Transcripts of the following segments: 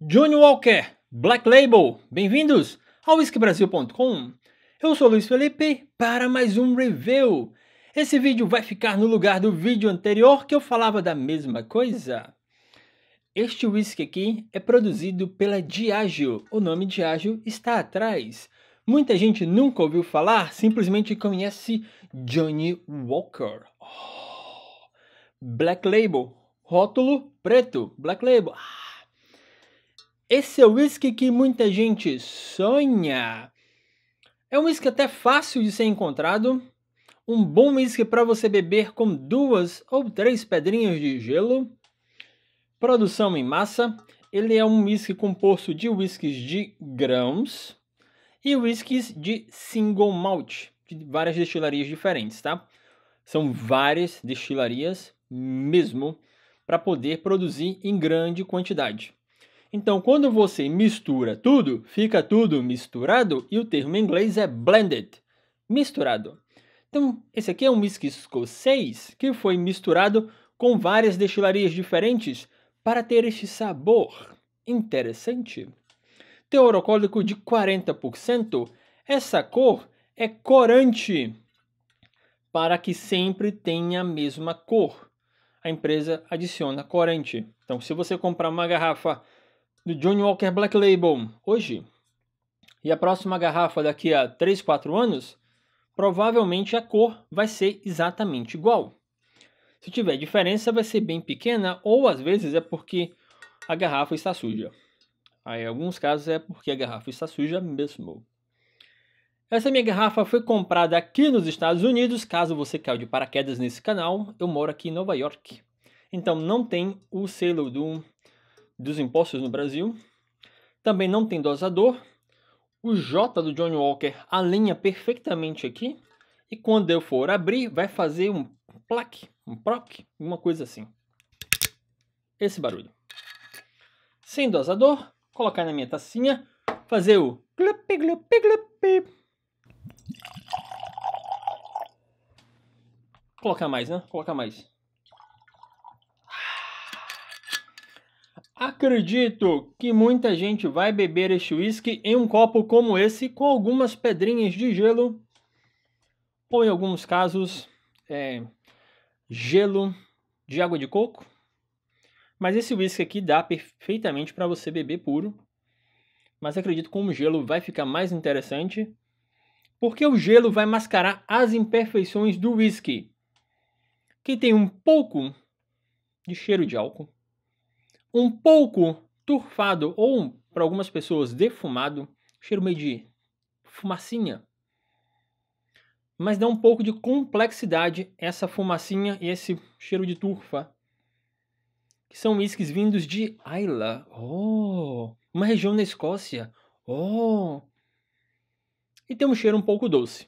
Johnny Walker, Black Label, bem-vindos ao WhiskeyBrasil.com. Eu sou Luiz Felipe para mais um review. Esse vídeo vai ficar no lugar do vídeo anterior que eu falava da mesma coisa. Este whisky aqui é produzido pela Diageo, o nome Diageo está atrás. Muita gente nunca ouviu falar, simplesmente conhece Johnny Walker. Oh. Black Label, rótulo preto, Black Label. Ah. Esse é o whisky que muita gente sonha. É um whisky até fácil de ser encontrado. Um bom whisky para você beber com duas ou três pedrinhas de gelo. Produção em massa. Ele é um whisky composto de whiskies de grãos e whiskies de single malt, de várias destilarias diferentes, tá? São várias destilarias mesmo para poder produzir em grande quantidade. Então, quando você mistura tudo, fica tudo misturado e o termo em inglês é blended, misturado. Então, esse aqui é um whisky escocês que foi misturado com várias destilarias diferentes para ter este sabor interessante. Teor alcoólico de 40%. Essa cor é corante para que sempre tenha a mesma cor. A empresa adiciona corante. Então, se você comprar uma garrafa do John Walker Black Label hoje e a próxima garrafa daqui a 3, 4 anos, provavelmente a cor vai ser exatamente igual. Se tiver diferença, vai ser bem pequena ou às vezes é porque a garrafa está suja. Aí, em alguns casos é porque a garrafa está suja mesmo. Essa minha garrafa foi comprada aqui nos Estados Unidos. Caso você caiu de paraquedas nesse canal, eu moro aqui em Nova York. Então não tem o selo do dos impostos no Brasil. Também não tem dosador. O J do John Walker alinha perfeitamente aqui. E quando eu for abrir, vai fazer um plaque, um proc, uma coisa assim. Esse barulho. Sem dosador, colocar na minha tacinha, fazer o glup, glup, glup. Colocar mais, né? Colocar mais. Acredito que muita gente vai beber este uísque em um copo como esse, com algumas pedrinhas de gelo, ou em alguns casos, é, gelo de água de coco. Mas esse uísque aqui dá perfeitamente para você beber puro. Mas acredito que com o gelo vai ficar mais interessante, porque o gelo vai mascarar as imperfeições do uísque, que tem um pouco de cheiro de álcool um pouco turfado ou, para algumas pessoas, defumado, cheiro meio de fumacinha. Mas dá um pouco de complexidade essa fumacinha e esse cheiro de turfa. Que são whiskies vindos de Isla, oh, uma região na Escócia. Oh. E tem um cheiro um pouco doce.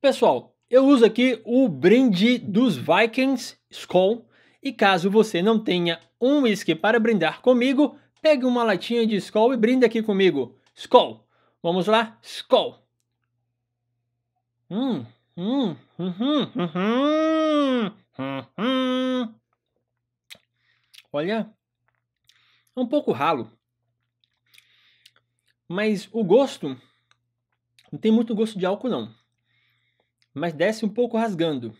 Pessoal, eu uso aqui o brinde dos Vikings Skoll e caso você não tenha um uísque para brindar comigo, pegue uma latinha de Skol e brinde aqui comigo. Skol! Vamos lá, Skol! Hum, hum, hum, hum, hum, hum, hum, hum. Olha, é um pouco ralo. Mas o gosto não tem muito gosto de álcool não. Mas desce um pouco rasgando.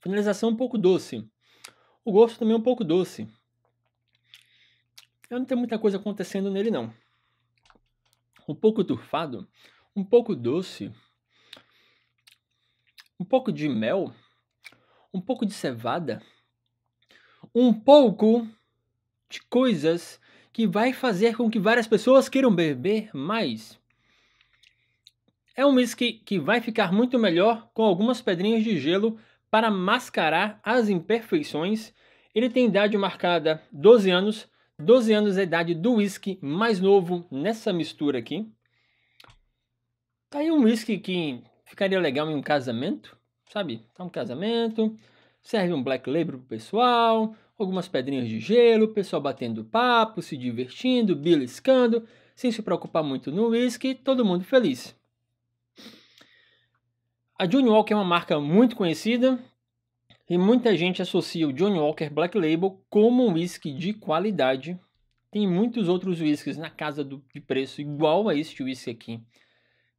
Finalização um pouco doce. O gosto também é um pouco doce. Eu não tenho muita coisa acontecendo nele, não. Um pouco turfado, um pouco doce, um pouco de mel, um pouco de cevada, um pouco de coisas que vai fazer com que várias pessoas queiram beber mais. É um whisky que vai ficar muito melhor com algumas pedrinhas de gelo para mascarar as imperfeições. Ele tem idade marcada 12 anos. 12 anos é a idade do whisky mais novo nessa mistura aqui. Tá aí um whisky que ficaria legal em um casamento, sabe? Tá um casamento, serve um black label pro pessoal, algumas pedrinhas de gelo, o pessoal batendo papo, se divertindo, beliscando, sem se preocupar muito no whisky, todo mundo feliz. A Johnny Walker é uma marca muito conhecida e muita gente associa o Johnny Walker Black Label como um whisky de qualidade. Tem muitos outros whiskies na casa do, de preço igual a este whisky aqui,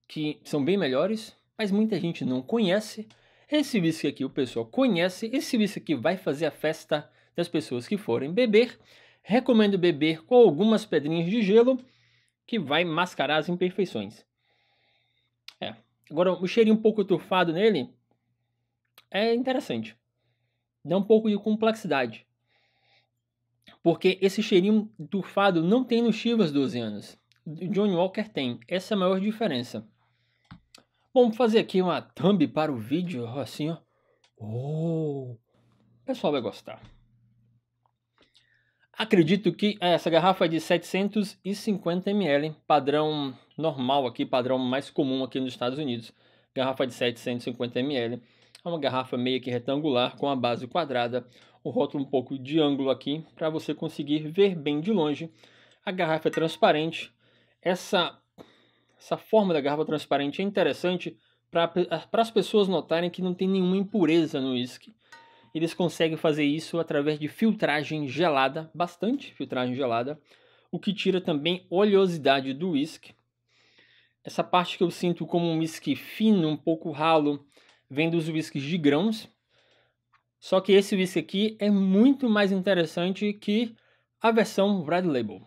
que são bem melhores, mas muita gente não conhece. Esse whisky aqui o pessoal conhece, esse whisky aqui vai fazer a festa das pessoas que forem beber. Recomendo beber com algumas pedrinhas de gelo que vai mascarar as imperfeições. Agora, o cheirinho um pouco turfado nele é interessante. Dá um pouco de complexidade. Porque esse cheirinho turfado não tem no Chivas 12 anos. Johnny Walker tem. Essa é a maior diferença. Vamos fazer aqui uma thumb para o vídeo, assim, ó. Oh, o pessoal vai gostar. Acredito que é, essa garrafa é de 750 ml, padrão normal aqui, padrão mais comum aqui nos Estados Unidos. Garrafa de 750 ml. É uma garrafa meio que retangular com a base quadrada, o rótulo um pouco de ângulo aqui para você conseguir ver bem de longe. A garrafa é transparente. Essa essa forma da garrafa transparente é interessante para as pessoas notarem que não tem nenhuma impureza no uísque. Eles conseguem fazer isso através de filtragem gelada, bastante filtragem gelada, o que tira também oleosidade do whisky. Essa parte que eu sinto como um whisky fino, um pouco ralo, vem dos whiskies de grãos. Só que esse whisky aqui é muito mais interessante que a versão Red Label.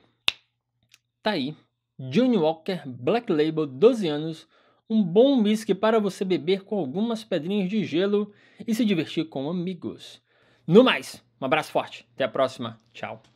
Tá aí, Johnny Walker Black Label 12 anos um bom whisky para você beber com algumas pedrinhas de gelo e se divertir com amigos. No mais, um abraço forte, até a próxima, tchau.